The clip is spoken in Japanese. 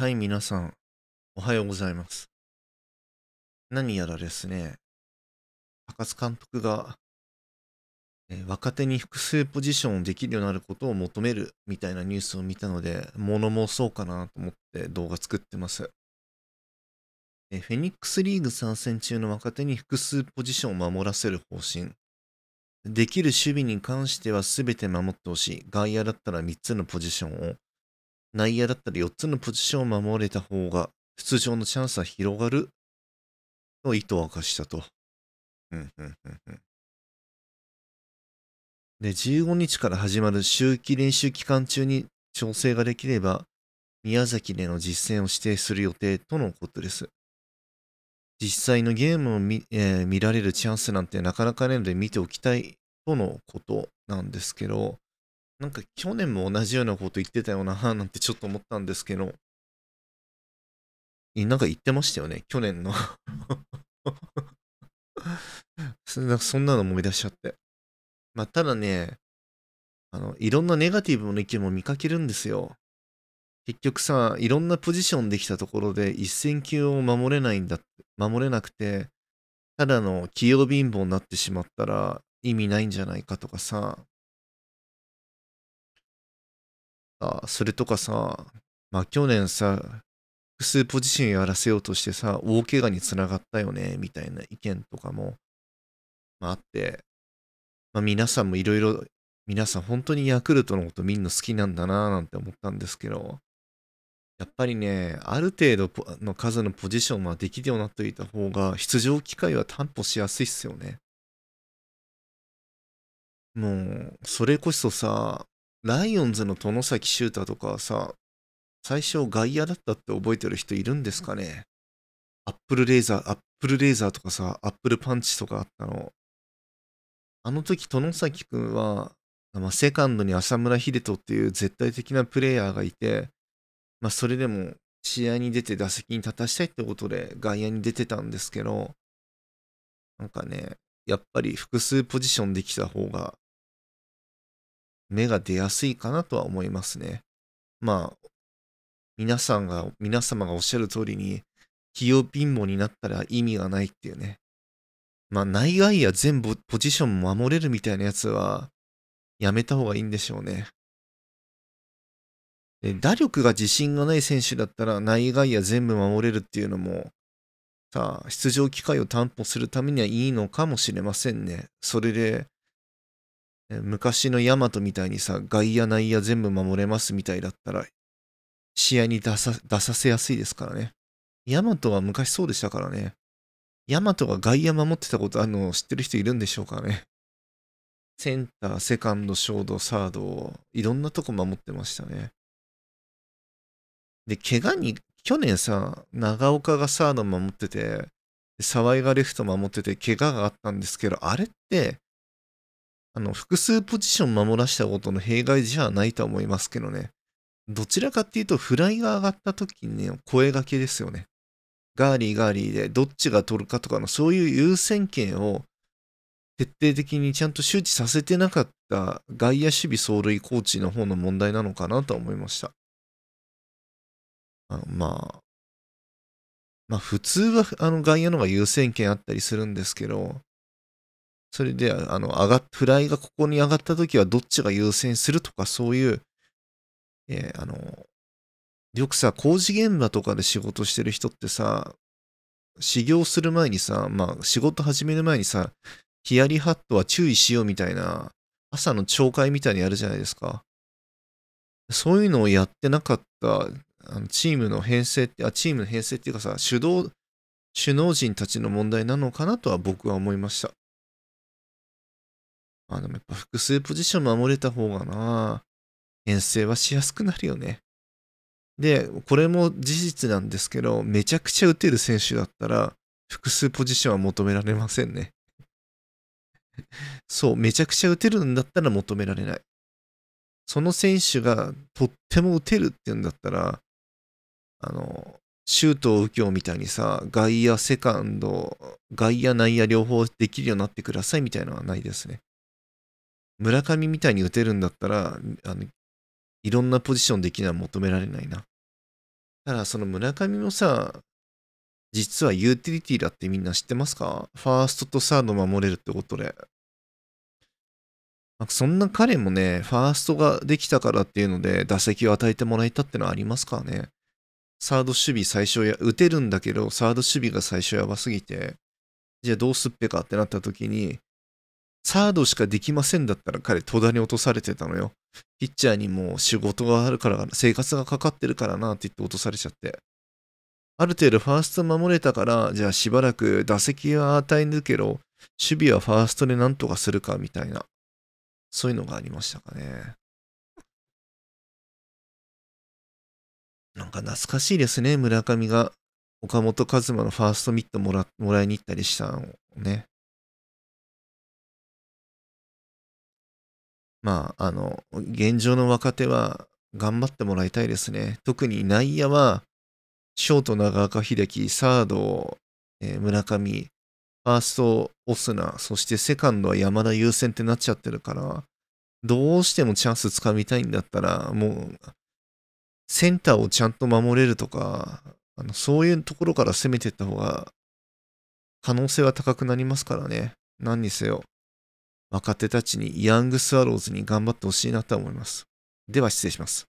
はい、皆さん、おはようございます。何やらですね、高津監督が、え若手に複数ポジションをできるようになることを求めるみたいなニュースを見たので、物もそうかなと思って動画作ってます。えフェニックスリーグ参戦中の若手に複数ポジションを守らせる方針。できる守備に関しては全て守ってほしい。外野だったら3つのポジションを。内野だったり4つのポジションを守れた方が出場のチャンスは広がると意図を明かしたと。で、15日から始まる周期練習期間中に調整ができれば、宮崎での実践を指定する予定とのことです。実際のゲームを見えー、見られるチャンスなんてなかなかないので見ておきたいとのことなんですけど、なんか去年も同じようなこと言ってたよな、なんてちょっと思ったんですけど、なんか言ってましたよね、去年の そんなの思い出しちゃって。まあ、ただね、あの、いろんなネガティブの意見も見かけるんですよ。結局さ、いろんなポジションできたところで一戦級を守れないんだって、守れなくて、ただの器用貧乏になってしまったら意味ないんじゃないかとかさ、あそれとかさ、まあ、去年さ、複数ポジションやらせようとしてさ、大怪我につながったよね、みたいな意見とかも、まあ、あって、まあ、皆さんもいろいろ、皆さん本当にヤクルトのこと見るの好きなんだなぁなんて思ったんですけど、やっぱりね、ある程度の数のポジションはできるようになっていた方が、出場機会は担保しやすいっすよね。もう、それこそさ、ライオンズの殿崎修太とかさ、最初外野だったって覚えてる人いるんですかねアップルレーザー、アップルレーザーとかさ、アップルパンチとかあったの。あの時、殿崎くんは、まあ、セカンドに浅村秀人っていう絶対的なプレイヤーがいて、まあ、それでも試合に出て打席に立たしたいってことで外野に出てたんですけど、なんかね、やっぱり複数ポジションできた方が芽が出やすいかなとは思いますね。まあ、皆さんが、皆様がおっしゃる通りに、器用貧乏になったら意味がないっていうね。まあ、内外野全部ポジション守れるみたいなやつは、やめた方がいいんでしょうね。で打力が自信がない選手だったら内外野全部守れるっていうのも、さあ、出場機会を担保するためにはいいのかもしれませんね。それで、昔のヤマトみたいにさ、外野内野全部守れますみたいだったら、試合に出さ、出させやすいですからね。ヤマトは昔そうでしたからね。ヤマトが外野守ってたことあるの知ってる人いるんでしょうかね。センター、セカンド、ショード、サード、いろんなとこ守ってましたね。で、怪我に、去年さ、長岡がサード守ってて、沢井がレフト守ってて、怪我があったんですけど、あれって、あの、複数ポジション守らしたことの弊害じゃないとは思いますけどね。どちらかっていうと、フライが上がった時に声がけですよね。ガーリーガーリーでどっちが取るかとかのそういう優先権を徹底的にちゃんと周知させてなかった外野守備走塁コーチの方の問題なのかなと思いました。あまあ、まあ普通はあの外野の方が優先権あったりするんですけど、それで、あの、上がっ、フライがここに上がった時はどっちが優先するとか、そういう、えー、あの、よくさ、工事現場とかで仕事してる人ってさ、修行する前にさ、まあ、仕事始める前にさ、ヒヤリハットは注意しようみたいな、朝の懲戒みたいにやるじゃないですか。そういうのをやってなかった、あのチームの編成って、あ、チームの編成っていうかさ、主導、首脳陣たちの問題なのかなとは僕は思いました。まあでもやっぱ複数ポジション守れた方がな、編成はしやすくなるよね。で、これも事実なんですけど、めちゃくちゃ打てる選手だったら、複数ポジションは求められませんね。そう、めちゃくちゃ打てるんだったら求められない。その選手がとっても打てるっていうんだったら、あの、周東右京みたいにさ、外野、セカンド、外野、内野両方できるようになってくださいみたいなのはないですね。村上みたいに打てるんだったら、あの、いろんなポジションできない求められないな。ただ、その村上もさ、実はユーティリティだってみんな知ってますかファーストとサード守れるってことで。そんな彼もね、ファーストができたからっていうので、打席を与えてもらえたってのはありますからね。サード守備最初や、打てるんだけど、サード守備が最初やばすぎて、じゃあどうすっぺかってなった時に、サードしかできませんだったら彼、戸田に落とされてたのよ。ピッチャーにもう仕事があるから、生活がかかってるからなって言って落とされちゃって。ある程度ファースト守れたから、じゃあしばらく打席は与えぬけど、守備はファーストでなんとかするかみたいな、そういうのがありましたかね。なんか懐かしいですね、村上が岡本和馬のファーストミットもらもらいに行ったりしたのをね。まあ、あの、現状の若手は頑張ってもらいたいですね。特に内野は、ショート長岡秀樹、サード、えー、村上、ファースト、オスナ、そしてセカンドは山田優先ってなっちゃってるから、どうしてもチャンスつかみたいんだったら、もう、センターをちゃんと守れるとか、あのそういうところから攻めていった方が、可能性は高くなりますからね。何にせよ。若手たちにヤングスワローズに頑張ってほしいなと思います。では失礼します。